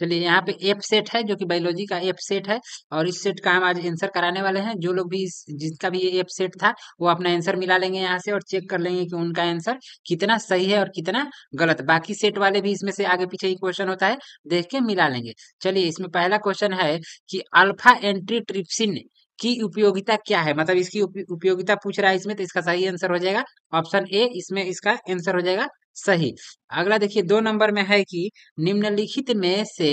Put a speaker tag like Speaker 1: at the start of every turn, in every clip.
Speaker 1: चलिए यहाँ पे एफ सेट है जो कि बायोलॉजी का एफ सेट है और इस सेट का हम आज आंसर कराने वाले हैं जो लोग भी इस जिसका भी ये एफ सेट था वो अपना आंसर मिला लेंगे यहाँ से और चेक कर लेंगे कि उनका आंसर कितना सही है और कितना गलत बाकी सेट वाले भी इसमें से आगे पीछे ही क्वेश्चन होता है देख के मिला लेंगे चलिए इसमें पहला क्वेश्चन है कि अल्फा एंट्री ट्रिप्सिन की उपयोगिता क्या है मतलब इसकी उपयोगिता पूछ रहा है इसमें तो इसका सही आंसर हो जाएगा ऑप्शन ए इसमें इसका आंसर हो जाएगा सही अगला देखिए दो नंबर में है कि निम्नलिखित में से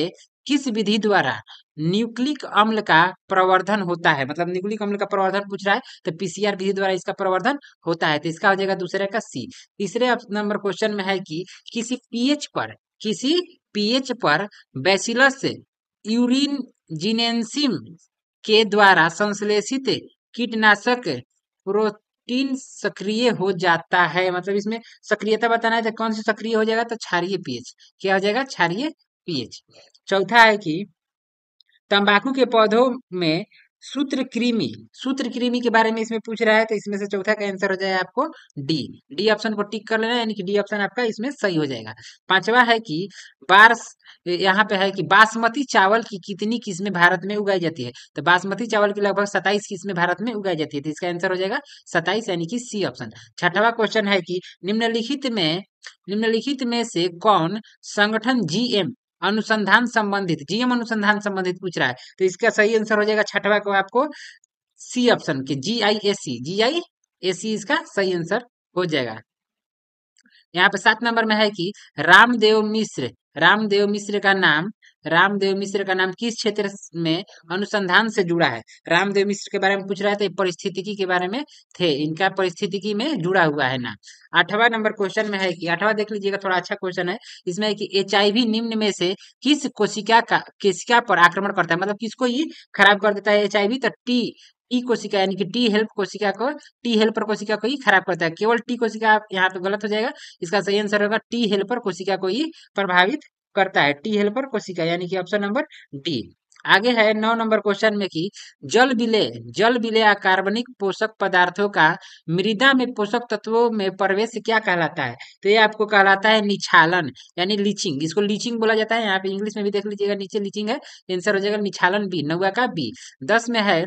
Speaker 1: किस विधि द्वारा न्यूक्लिक अम्ल का प्रवर्धन होता है मतलब न्यूक्लिक अम्ल का प्रवर्धन पूछ रहा है तो पीसीआर विधि द्वारा इसका प्रवर्धन होता है तो इसका हो जाएगा दूसरे का सी तीसरे नंबर क्वेश्चन में है कि किसी पीएच पर किसी पीएच पर बैसिलस यूरिन जिनेंसिम के द्वारा संश्लेषित कीटनाशक प्रोटीन सक्रिय हो जाता है मतलब इसमें सक्रियता बताना है तो कौन सी सक्रिय हो जाएगा तो क्षारिय पीएच क्या हो जाएगा क्षारिय पीएच चौथा है कि तंबाकू के पौधों में सूत्र कृमि सूत्र कृमि के बारे में इसमें पूछ रहा है तो इसमें से चौथा का आंसर हो जाएगा आपको डी डी ऑप्शन को टिक कर लेना यानी कि डी ऑप्शन आपका इसमें सही हो जाएगा पांचवा है कि बार यहाँ पे है कि बासमती चावल की कितनी किस्में भारत में उगाई जाती है तो बासमती चावल की लगभग सताइस किस्में भारत में उगाई जाती है तो इसका आंसर हो जाएगा सताइस यानी कि सी ऑप्शन छठवा क्वेश्चन है कि निम्नलिखित में निम्नलिखित में से कौन संगठन जीएम अनुसंधान संबंधित जीएम अनुसंधान संबंधित पूछ रहा है तो इसका सही आंसर हो जाएगा छठवा को आपको सी ऑप्शन के जी आई ए सी जी आई ए सी इसका सही आंसर हो जाएगा यहाँ पे सात नंबर में है कि रामदेव मिश्र रामदेव मिश्र का नाम रामदेव मिश्र का नाम किस क्षेत्र में अनुसंधान से जुड़ा है रामदेव मिश्र के बारे में पूछ रहा था तो परिस्थितिकी के बारे में थे इनका परिस्थितिकी में जुड़ा हुआ है ना आठवां नंबर क्वेश्चन में है कि आठवां देख लीजिएगा थोड़ा अच्छा क्वेश्चन है इसमें है कि एच निम्न में से किस कोशिका का कोशिका पर आक्रमण करता है मतलब किसको ये खराब कर देता है एच तो टी टी कोशिका यानी कि टी हेल्प कोशिका को टी हेल्पर कोशिका को ही खराब करता है केवल टी कोशिका यहाँ तो गलत हो जाएगा इसका सही आंसर होगा टी हेल्पर कोशिका को ही प्रभावित करता है टी हेल्पर कोशिका यानी कि ऑप्शन नंबर डी आगे है नौ नंबर क्वेश्चन में कि जल विलय जल विलय कार्बनिक पोषक पदार्थों का मृदा में पोषक तत्वों में प्रवेश क्या कहलाता है तो ये आपको कहलाता है निछालन यानी लीचिंग इसको लीचिंग बोला जाता है यहाँ पे इंग्लिश में भी देख लीजिएगा नीचे लीचिंग है आंसर हो जाएगा निछालन बी नौवा का बी दस में है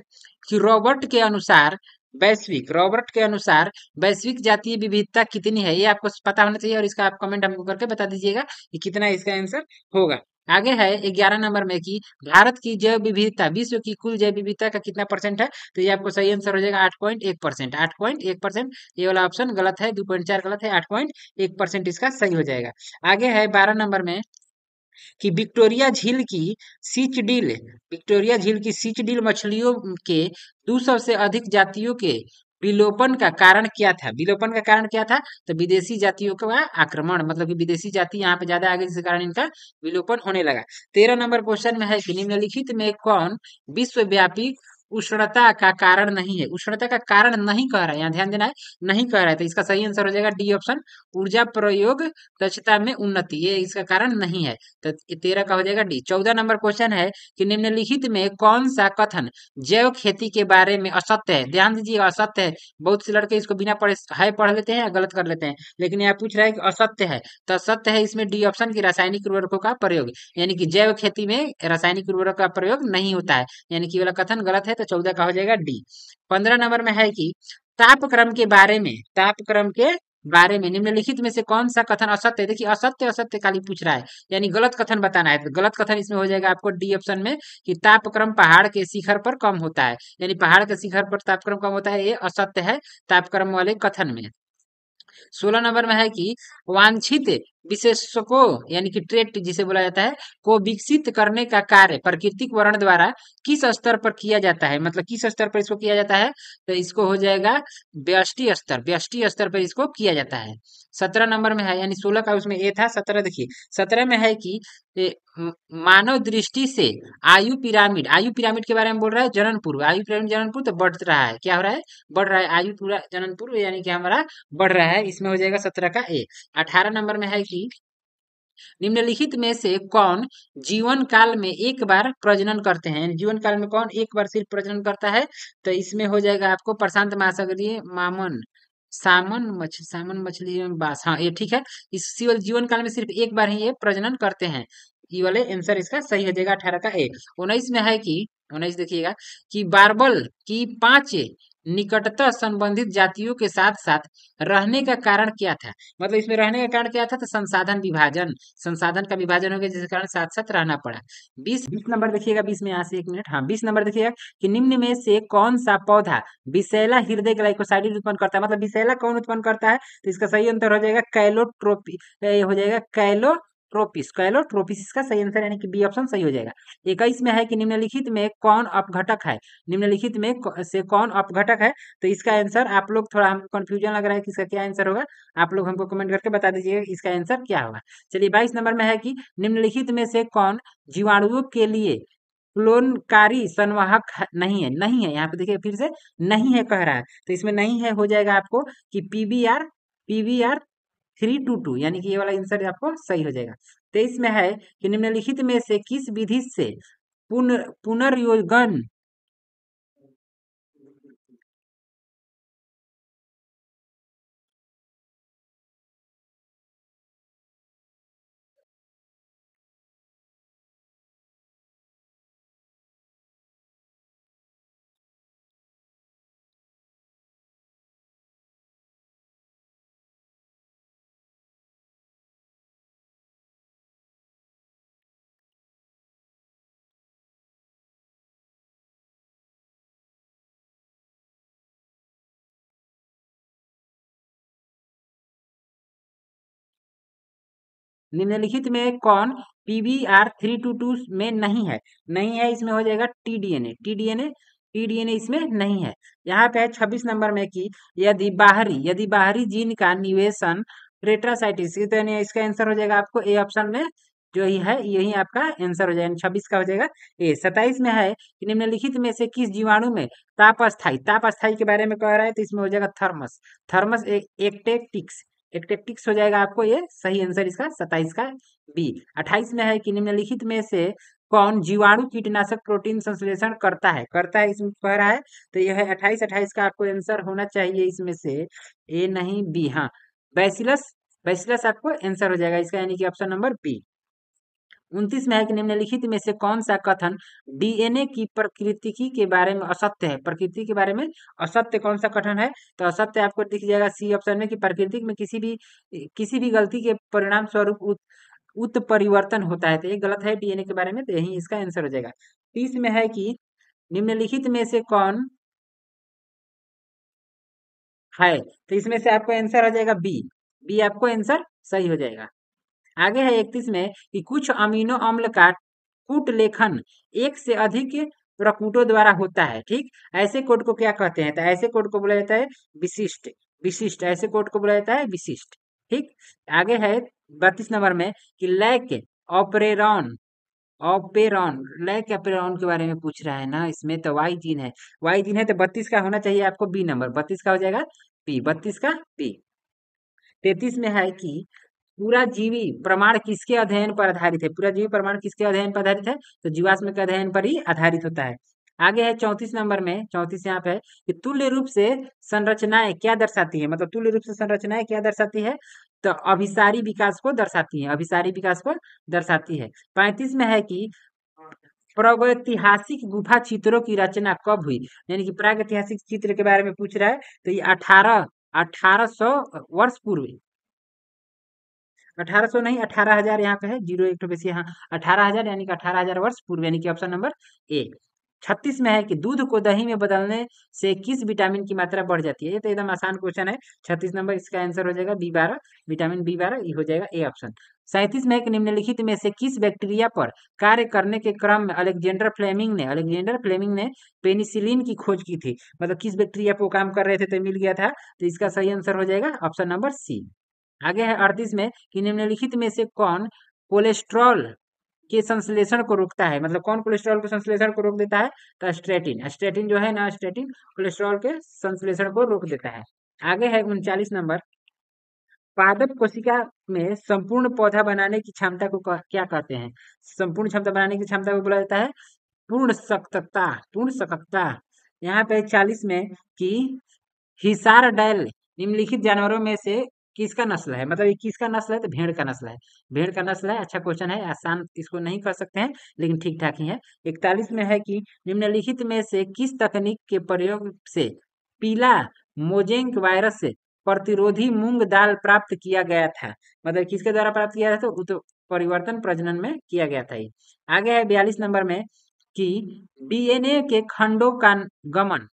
Speaker 1: कि रॉबर्ट के अनुसार वैश्विक रॉबर्ट के अनुसार वैश्विक जातीय विविधता कितनी है ये आपको पता होना चाहिए और इसका आप कमेंट हमको करके बता दीजिएगा कि कितना इसका आंसर होगा आगे है ग्यारह नंबर में कि भारत की जैव विविधता विश्व की कुल जैव विविधता का कितना परसेंट है तो ये आपको सही आंसर हो जाएगा आठ पॉइंट एक परसेंट आठ पॉइंट एक परसेंट ये वाला ऑप्शन गलत है दो पॉइंट चार गलत है आठ पॉइंट एक परसेंट इसका सही हो जाएगा आगे है बारह नंबर में कि विक्टोरिया झील की सीच डील विक्टोरिया झील की सीच डील मछलियों के दो सौ से अधिक जातियों के विलोपन का कारण क्या था विलोपन का कारण क्या था तो विदेशी जातियों का आक्रमण मतलब कि विदेशी जाति यहाँ पे ज्यादा आ गई जिसके कारण इनका विलोपन होने लगा तेरह नंबर क्वेश्चन में है कि निम्नलिखित में कौन विश्वव्यापी उष्णता का कारण नहीं है उष्णता का कारण नहीं कह रहा है यहाँ ध्यान देना है नहीं कह रहा है तो इसका सही आंसर हो जाएगा डी ऑप्शन ऊर्जा प्रयोग दक्षता में उन्नति ये इसका कारण नहीं है तो तेरह का हो जाएगा डी चौदह नंबर क्वेश्चन है कि निम्नलिखित में कौन सा कथन जैव खेती के बारे में असत्य है ध्यान दीजिए असत्य है बहुत से लड़के इसको बिना पढ़े है पढ़ लेते हैं या गलत कर लेते हैं लेकिन यहाँ पूछ रहा है कि असत्य है तो असत्य है इसमें डी ऑप्शन की रासायनिक उर्वरकों का प्रयोग यानी कि जैव खेती में रासायनिक उर्वरक का प्रयोग नहीं होता है यानी कि वाला कथन गलत है तो चौदह का हो जाएगा डी पंद्रह नंबर में है कि तापक्रम के बारे में तापक्रम के बारे में निम्नलिखित में से कौन सा कथन असत्य है देखिए असत्य असत्य काली पूछ रहा है यानी गलत कथन बताना है तो गलत कथन इसमें हो जाएगा आपको डी ऑप्शन में कि तापक्रम पहाड़ के शिखर पर कम होता है यानी पहाड़ के शिखर पर तापक्रम कम होता है ये असत्य है तापक्रम वाले कथन में सोलह नंबर में है कि वांछित विशेष को यानी कि ट्रेट जिसे बोला जाता है को विकसित करने का कार्य प्राकृतिक वर्ण द्वारा किस स्तर पर किया जाता है मतलब किस स्तर पर इसको किया जाता है तो इसको हो जाएगा व्यष्टि स्तर व्यष्टि स्तर पर इसको किया जाता है सत्रह नंबर में है यानी सोलह का उसमें ए था सत्रह देखिए सत्रह में है कि मानव दृष्टि से आयु पिरामिड आयु पिरामिड के बारे में बोल रहा है जननपुर आयु पिरामिड जननपुर तो बढ़ रहा है क्या हो रहा है बढ़ रहा है आयु पूरा जननपुर यानी कि हमारा बढ़ रहा है इसमें हो जाएगा सत्रह का ए अठारह नंबर में है कि कि निम्नलिखित में से कौन जीवन काल में एक बार प्रजनन करते हैं जीवन काल में कौन एक बार सिर्फ प्रजनन करता है तो इसमें हो जाएगा आपको प्रशांत महासागरीय मामन सामन मछली सामन मछली बास हाँ ये ठीक है इस जीवन काल में सिर्फ एक बार ही ये प्रजनन करते हैं ये वाले आंसर इसका सही हो जाएगा अठारह का ए उन्नीस में है कि उन्नीस देखिएगा कि बारबल की पांच निकटता संबंधित जातियों के साथ साथ रहने का कारण क्या था मतलब इसमें रहने का कारण क्या था तो संसाधन विभाजन संसाधन का विभाजन हो गया जिसके कारण साथ साथ रहना पड़ा बीस बीस नंबर देखिएगा बीस में यहाँ से एक मिनट हाँ बीस नंबर देखिएगा कि निम्न में से कौन सा पौधा विशैला हृदय ग्लाइकोसाइडिड उत्पन्न करता है मतलब विशैला कौन उत्पन्न करता है तो इसका सही अंतर हो जाएगा कैलोट्रोपी हो जाएगा कैलो ट्रोपिस कैलोट्रोपिस इसका सही आंसर यानी कि बी ऑप्शन सही हो जाएगा इक्कीस में है कि निम्नलिखित में कौन अपघटक है निम्नलिखित में से कौन अपघटक है तो इसका आंसर आप लोग थोड़ा हमको कंफ्यूजन लग रहा है कि इसका क्या आंसर होगा आप लोग हमको कमेंट करके बता दीजिएगा इसका आंसर क्या होगा चलिए बाईस नंबर में है कि निम्नलिखित में से कौन जीवाणुओं के लिए क्लोनकारी संवाहक नहीं है नहीं है यहाँ पे देखिए फिर से नहीं है कह रहा है तो इसमें नहीं है हो जाएगा आपको कि PBR PVR three two two यानी कि ये वाला आंसर आपको सही हो जाएगा तेईस तो में है कि निम्नलिखित में से किस विधि से पुनर पुनर्योगन निम्नलिखित में कौन P R three two two में नहीं है नहीं है इसमें हो जाएगा T D N A T D N A T D N A इसमें नहीं है यहाँ पे है छब्बीस नंबर में कि यदि बाहरी यदि बाहरी जीन का निवेशन रेट्रासाइटिस तो इसका आंसर हो जाएगा आपको ए ऑप्शन में जो ही है यही आपका आंसर हो जाएगा छब्बीस का हो जाएगा ए सताइस में है कि निम्नलिखित में से किस जीवाणु में ताप अस्थाई ताप अस्थाई के बारे में कह रहा है तो इसमें हो जाएगा थर्मस थर्मस एक्टेक्टिक्स एक्टेक्टिक्स हो जाएगा आपको ये सही आंसर इसका सताइस का बी अट्ठाईस में है कि निम्नलिखित में से कौन जीवाणु कीटनाशक प्रोटीन संश्लेषण करता है करता है इसमें कह रहा है तो यह है अट्ठाईस अट्ठाईस का आपको आंसर होना चाहिए इसमें से ए नहीं बी हाँ बैसिलस बैसिलस आपको आंसर हो जाएगा इसका यानी कि ऑप्शन नंबर बी उनतीस में है कि निम्नलिखित में से कौन सा कथन डीएनए की प्रकृति के बारे में असत्य है प्रकृति के बारे में असत्य कौन सा कथन है तो असत्य आपको दिख जाएगा सी ऑप्शन में कि प्रकृति में किसी भी किसी भी गलती के परिणाम स्वरूप उत, उत्परिवर्तन होता है तो ये गलत है डीएनए के बारे में तो यही इसका आंसर हो जाएगा तीस में है कि निम्नलिखित में से कौन है तो इसमें से आपको आंसर आ जाएगा बी बी आपको आंसर सही हो जाएगा आगे है इकतीस में कि कुछ अमीनो अम्ल का कूट लेखन एक से अधिक प्रकूटों द्वारा होता है ठीक ऐसे कोड को क्या कहते हैं तो ऐसे कोड को बोला जाता है विशिष्ट विशिष्ट ऐसे कोड को बोला जाता है विशिष्ट ठीक आगे है बत्तीस नंबर में कि lac operon operon lac operon के बारे में पूछ रहा है ना इसमें तो वाई जीन है वाई जीन है तो बत्तीस का होना चाहिए आपको बी नंबर बत्तीस का हो जाएगा पी बत्तीस का पी तैतीस में है कि पूरा जीवी प्रमाण किसके अध्ययन पर आधारित है पूरा जीवी प्रमाण किसके अध्ययन पर आधारित है तो जीवाश्म के अध्ययन पर ही आधारित होता है आगे है चौंतीस नंबर में चौंतीस यहाँ पे कि तुल्य रूप से संरचनाएं क्या दर्शाती है मतलब तुल्य रूप से संरचनाएं क्या दर्शाती है तो अभिसारी विकास को दर्शाती है अभिसारी विकास को दर्शाती है पैंतीस में है कि प्रागैतिहासिक गुफा चित्रों की रचना कब हुई यानी कि प्रागैतिहासिक चित्र के बारे में पूछ रहा है तो ये अठारह अठारह सौ वर्ष पूर्व अठारह सौ नहीं अठारह हजार यहाँ पे है जीरो एक तो बेसी यहाँ अठारह हजार यानी कि अठारह हजार वर्ष पूर्व यानी कि ऑप्शन नंबर ए छत्तीस में है कि दूध को दही में बदलने से किस विटामिन की मात्रा बढ़ जाती है ये तो एकदम आसान क्वेश्चन है छत्तीस नंबर इसका आंसर हो जाएगा बी बारह विटामिन बी बारह ये हो जाएगा ए ऑप्शन सैंतीस में एक निम्नलिखित में से किस बैक्टीरिया पर कार्य करने के क्रम में अलेक्जेंडर फ्लेमिंग ने अलेक्जेंडर फ्लेमिंग ने पेनिसिलिन की खोज की थी मतलब किस बैक्टीरिया पर वो काम कर रहे थे तो मिल गया था तो इसका सही आंसर हो जाएगा ऑप्शन नंबर सी आगे है अड़तीस में कि निम्नलिखित में से कौन कोलेस्ट्रॉल के संश्लेषण को रोकता है मतलब कौन कोलेस्ट्रॉल के संश्लेषण को रोक देता है तो स्ट्रेटिन स्ट्रेटिन जो है ना स्ट्रेटिन कोलेस्ट्रॉल के संश्लेषण को रोक देता है आगे है उनचालीस नंबर पादप कोशिका में संपूर्ण पौधा बनाने की क्षमता को क्या कहते हैं संपूर्ण क्षमता बनाने की क्षमता को बोला जाता है पूर्ण सक्तता पूर्ण सकता यहाँ पे चालीस में कि हिसार डैल निम्नलिखित जानवरों में से किसका नस्ल है मतलब ये किसका नस्ल है तो भेड़ का नस्ल है भेड़ का नस्ल है अच्छा क्वेश्चन है आसान इसको नहीं कर सकते हैं लेकिन ठीक ठाक ही है इकतालीस में है कि निम्नलिखित में से किस तकनीक के प्रयोग से पीला मोजेंक वायरस से प्रतिरोधी मूंग दाल प्राप्त किया गया था मतलब किसके द्वारा प्राप्त किया था तो परिवर्तन प्रजनन में किया गया था ये आगे है बयालीस नंबर में कि डीएनए के खंडों का गमन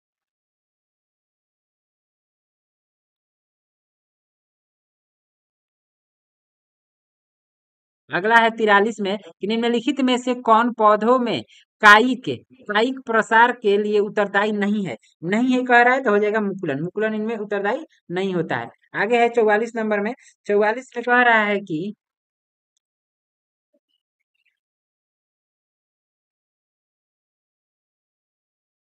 Speaker 1: अगला है तिरालीस में कि निम्नलिखित में से कौन पौधों में काई के कायिक प्रसार के लिए उत्तरदायी नहीं है नहीं है कह रहा है तो हो जाएगा मुकुलन मुकुलन इनमें उत्तरदायी नहीं होता है आगे है चौवालीस नंबर में चौवालीस में कह रहा है कि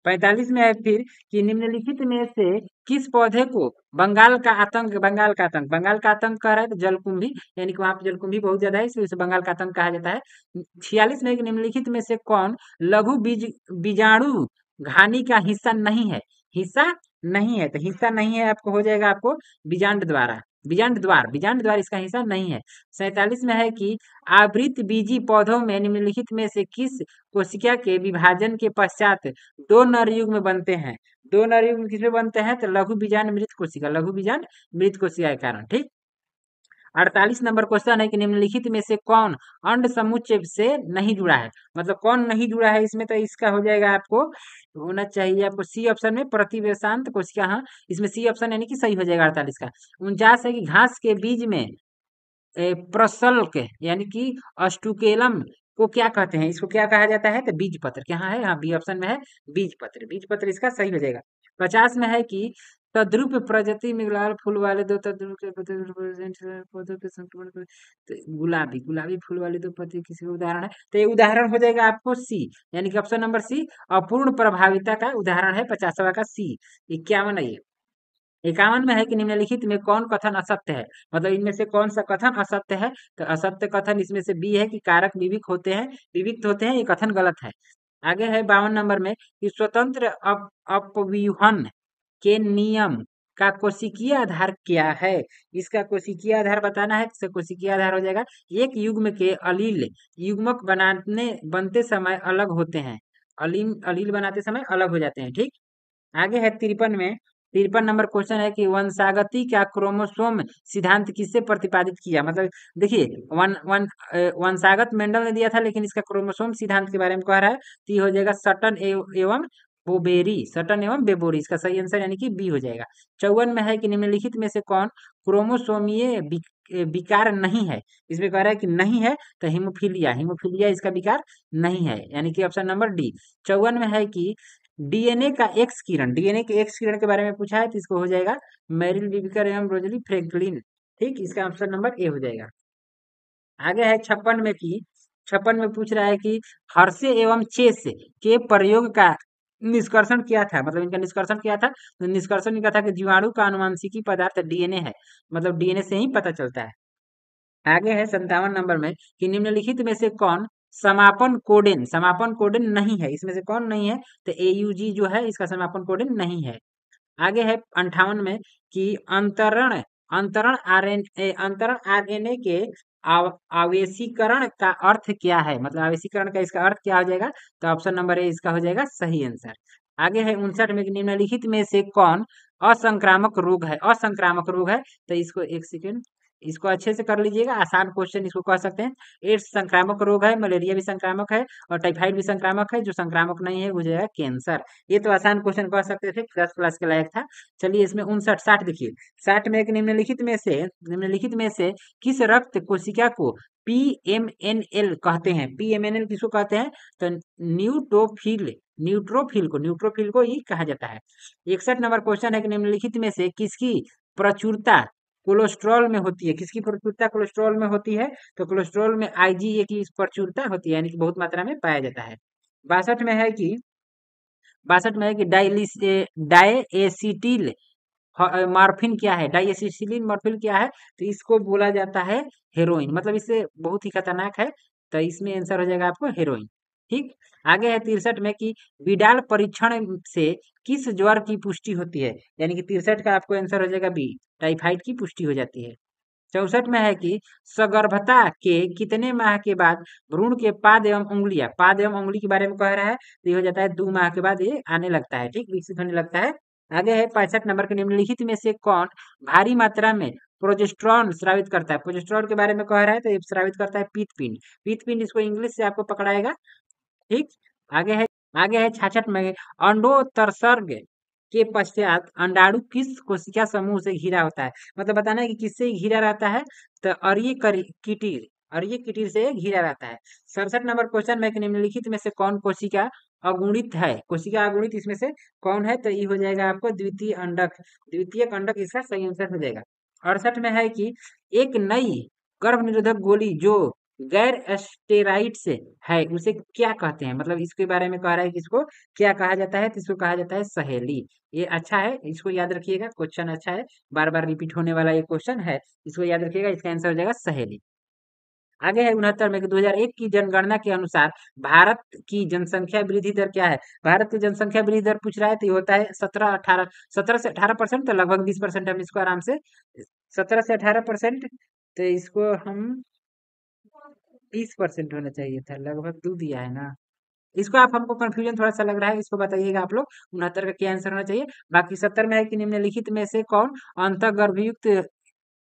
Speaker 1: पैंतालीस में है फिर कि निम्नलिखित में से किस पौधे को बंगाल का आतंक बंगाल का आतंक बंगाल का आतंक कह रहा है तो जलकुंभी यानी कि वहां पर जलकुंभी बहुत ज्यादा है इसलिए उसे बंगाल का आतंक कहा जाता है छियालीस में निम्नलिखित में से कौन लघु बीज बीजाणु घानी का हिस्सा नहीं है हिस्सा नहीं है तो हिस्सा नहीं है आपको हो जाएगा आपको बीजांड द्वारा बीजांड द्वार बीजांड द्वार इसका हिस्सा नहीं है सैतालीस में है कि आवृत बीजी पौधों में निम्नलिखित में से किस कोशिका के विभाजन के पश्चात दो नर युग में बनते हैं दो नर युग किसमें बनते हैं तो लघु बीजांड मृत कोशिका लघु बीजांड मृत कोशिका के कारण ठीक अड़तालीस नंबर क्वेश्चन है कि निम्नलिखित में से कौन अंड समुच्चय से नहीं जुड़ा है मतलब कौन नहीं जुड़ा है इसमें तो इसका हो जाएगा आपको होना चाहिए आपको सी ऑप्शन में प्रतिवेशांत कोशिका हाँ इसमें सी ऑप्शन यानी कि सही हो जाएगा अड़तालीस का उनचास है कि घास के बीज में प्रसल्क यानी कि अस्टुकेलम को क्या कहते हैं इसको क्या कहा जाता है तो बीज पत्र क्या है हाँ बी ऑप्शन में है बीज पत्र बीज पत्र इसका सही हो जाएगा पचास में है कि तद्रुप प्रजाति में लाल फूल वाले दो तद्रुप के पौधों के संक्रमण तो गुलाबी गुलाबी फूल वाले दो पत्ते किसी उदाहरण है तो ये उदाहरण हो जाएगा आपको सी यानी कि ऑप्शन नंबर सी अपूर्ण प्रभाविता का उदाहरण है पचासवा का सी इक्यावन है ये इक्यावन में है कि निम्नलिखित में कौन कथन असत्य है मतलब इनमें से कौन सा कथन असत्य है तो असत्य कथन इसमें से बी है कि कारक विविक होते हैं विविक्त होते हैं ये कथन गलत है आगे है बावन नंबर में कि स्वतंत्र अपव्यूहन के नियम का कोशिकीय आधार क्या है इसका कोशिकीय आधार बताना है इसका कोशिकीय आधार हो जाएगा एक युग्म के अलील युग्मक बनाने बनते समय अलग होते हैं अलील अलील बनाते समय अलग हो जाते हैं ठीक आगे है तिरपन में तिरपन नंबर क्वेश्चन है कि वंशागति का क्रोमोसोम सिद्धांत किससे प्रतिपादित किया मतलब देखिए वन वन वंशागत मेंडल ने दिया था लेकिन इसका क्रोमोसोम सिद्धांत के बारे में कह रहा है तो ये हो जाएगा सटन एवं बोबेरी सटन एवं बेबोरी इसका सही आंसर यानी कि बी हो जाएगा चौवन में है कि निम्नलिखित में से कौन क्रोमोसोमीय विकार नहीं है इसमें कह रहा है कि नहीं है तो हिमोफीलिया हिमोफीलिया इसका विकार नहीं है यानी कि ऑप्शन नंबर डी चौवन में है कि डीएनए का एक्स किरण डीएनए के एक्स किरण के बारे में पूछा है तो इसको हो जाएगा मैरिल विविकर एवं रोजली फ्रेंकलिन ठीक इसका ऑप्शन नंबर ए हो जाएगा आगे है छप्पन में की छप्पन में पूछ रहा है कि हर्षे एवं चेस के प्रयोग का निष्कर्षण किया था मतलब इनका निष्कर्षण किया था तो निष्कर्षण इनका था कि जीवाणु का अनुवांशिकी पदार्थ डीएनए है मतलब डीएनए से ही पता चलता है आगे है संतावन नंबर में कि निम्नलिखित में से कौन समापन कोडेन समापन कोडेन नहीं है इसमें से कौन नहीं है तो एयूजी जो है इसका समापन कोडेन नहीं है आगे है अंठावन में कि अंतरण अंतरण आरएनए अंतरण आरएनए के आवेशीकरण का अर्थ क्या है मतलब आवेशीकरण का इसका अर्थ क्या हो जाएगा तो ऑप्शन नंबर ए इसका हो जाएगा सही आंसर आगे है उनसठ में निम्नलिखित में से कौन असंक्रामक रोग है असंक्रामक रोग है तो इसको एक सेकेंड इसको अच्छे से कर लीजिएगा आसान क्वेश्चन इसको कह सकते हैं एड्स संक्रामक रोग है मलेरिया भी संक्रामक है और टाइफाइड भी संक्रामक है जो संक्रामक नहीं है वो जो है कैंसर ये तो आसान क्वेश्चन कह सकते थे दस प्लस के लायक था चलिए इसमें उनसठ साठ देखिए साठ में एक निम्नलिखित में से निम्नलिखित में से किस रक्त कोशिका को पी एम एन एल कहते हैं पी एम एन एल किसको कहते हैं तो न्यूटोफिल न्यूट्रोफिल को न्यूट्रोफिल को ही कहा जाता है इकसठ नंबर क्वेश्चन है कि निम्नलिखित में से किसकी प्रचुरता कोलेस्ट्रॉल में होती है किसकी प्रचुरता कोलेस्ट्रॉल में होती है तो कोलेस्ट्रॉल में आईजीए की प्रचुरता होती है यानी कि बहुत मात्रा में पाया जाता है बासठ में है कि बासठ में है कि डाइलिस डाएसिटिल मार्फिन क्या है डाइएसिटिलिन मार्फिन क्या है तो इसको बोला जाता है हेरोइन मतलब इससे बहुत ही खतरनाक है तो इसमें आंसर हो जाएगा आपको हेरोइन ठीक आगे है तिरसठ में कि विडाल परीक्षण से किस ज्वर की पुष्टि होती है यानी कि तिरसठ का आपको आंसर हो जाएगा बी टाइफाइड की पुष्टि हो जाती है चौसठ में है कि सगर्भता के कितने माह के बाद भ्रूण के पाद एवं उंगलियां पाद एवं उंगली के बारे में कह रहा है तो ये हो जाता है दो माह के बाद ये आने लगता है ठीक विकसित होने लगता है आगे है पैंसठ नंबर के निम्नलिखित में से कौन भारी मात्रा में प्रोजेस्ट्रॉन स्रावित करता है प्रोजेस्ट्रॉन के बारे में कह रहा है तो ये स्रावित करता है पीतपिंड पीतपिंड इसको इंग्लिश से आपको पकड़ाएगा ठीक आगे है आगे है छाछठ में अंडोत्सर्ग के पश्चात अंडाणु किस कोशिका समूह से घिरा होता है मतलब बताना है कि किससे घिरा रहता है तो अरिय किटिर अरिय किटिर से घिरा रहता है सड़सठ नंबर क्वेश्चन में निम्नलिखित में से कौन कोशिका अगुणित है कोशिका अगुणित इसमें से कौन है तो ये हो जाएगा आपको द्वितीय अंडक द्वितीय अंडक इसका सही आंसर हो जाएगा अड़सठ में है कि एक नई गर्भ निरोधक गोली जो गैर एस्टेराइड से है उसे क्या कहते हैं मतलब इसके बारे में कह रहा है कि इसको क्या कहा जाता है तो इसको कहा जाता है सहेली ये अच्छा है इसको याद रखिएगा क्वेश्चन अच्छा है बार बार रिपीट होने वाला ये क्वेश्चन है इसको याद रखिएगा इसका आंसर हो जाएगा सहेली आगे है उनहत्तर में दो हजार एक की जनगणना के अनुसार भारत की जनसंख्या वृद्धि दर क्या है भारत की जनसंख्या वृद्धि दर पूछ रहा है तो ये होता है सत्रह अठारह सत्रह से अठारह परसेंट तो लगभग बीस परसेंट हम इसको आराम से सत्रह से अठारह परसेंट तो इसको हम बीस परसेंट होना चाहिए था लगभग दो दिया है ना इसको आप हमको कंफ्यूजन थोड़ा सा लग रहा है इसको बताइएगा आप लोग उनहत्तर का क्या आंसर होना चाहिए बाकी सत्तर में है कि निम्नलिखित में से कौन अंतर्गर्भयुक्त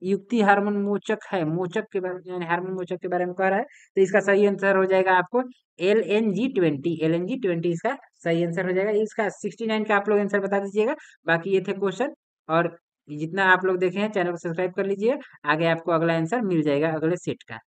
Speaker 1: युक्ति हार्मोन मोचक है मोचक के बारे में हार्मोन मोचक के बारे में कह रहा है तो इसका सही आंसर हो जाएगा आपको L N G twenty L N G twenty इसका सही आंसर हो जाएगा इसका सिक्सटी नाइन का आप लोग आंसर बता दीजिएगा बाकी ये थे क्वेश्चन और जितना आप लोग देखे हैं चैनल को सब्सक्राइब कर लीजिए आगे आपको अगला आंसर मिल जाएगा अगले सेट का